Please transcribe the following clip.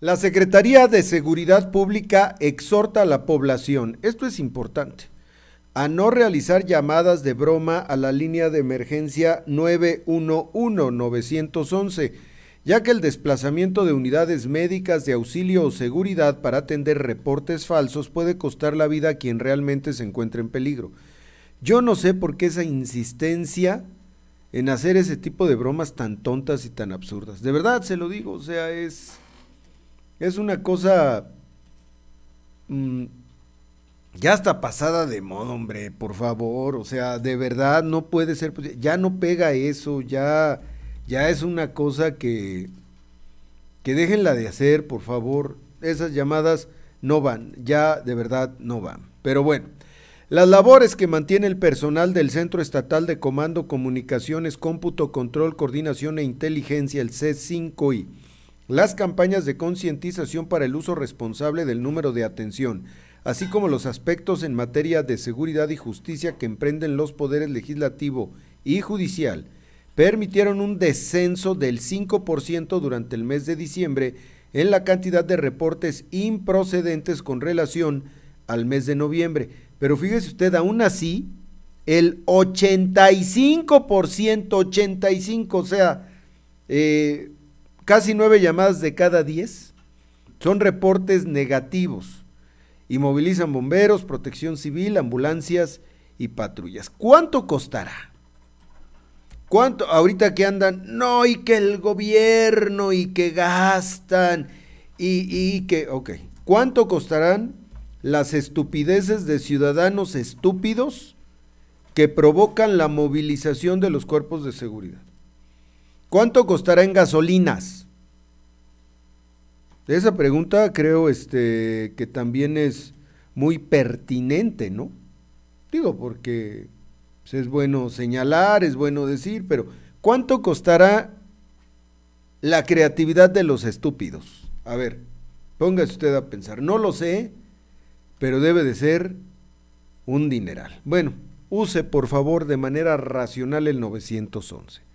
La Secretaría de Seguridad Pública exhorta a la población, esto es importante, a no realizar llamadas de broma a la línea de emergencia 911-911, ya que el desplazamiento de unidades médicas de auxilio o seguridad para atender reportes falsos puede costar la vida a quien realmente se encuentra en peligro. Yo no sé por qué esa insistencia en hacer ese tipo de bromas tan tontas y tan absurdas. De verdad, se lo digo, o sea, es es una cosa... Mm, ya está pasada de moda, hombre, por favor. O sea, de verdad no puede ser. Ya no pega eso, ya, ya es una cosa que. que déjenla de hacer, por favor. Esas llamadas no van, ya de verdad no van. Pero bueno, las labores que mantiene el personal del Centro Estatal de Comando, Comunicaciones, Cómputo, Control, Coordinación e Inteligencia, el C5I las campañas de concientización para el uso responsable del número de atención, así como los aspectos en materia de seguridad y justicia que emprenden los poderes legislativo y judicial, permitieron un descenso del 5% durante el mes de diciembre en la cantidad de reportes improcedentes con relación al mes de noviembre. Pero fíjese usted, aún así, el 85%, 85, o sea, eh, Casi nueve llamadas de cada diez son reportes negativos y movilizan bomberos, protección civil, ambulancias y patrullas. ¿Cuánto costará? ¿Cuánto? Ahorita que andan, no, y que el gobierno, y que gastan, y, y que, ok, ¿cuánto costarán las estupideces de ciudadanos estúpidos que provocan la movilización de los cuerpos de seguridad? ¿Cuánto costará en gasolinas? Esa pregunta creo este, que también es muy pertinente, ¿no? Digo, porque pues, es bueno señalar, es bueno decir, pero ¿cuánto costará la creatividad de los estúpidos? A ver, póngase usted a pensar. No lo sé, pero debe de ser un dineral. Bueno, use por favor de manera racional el 911.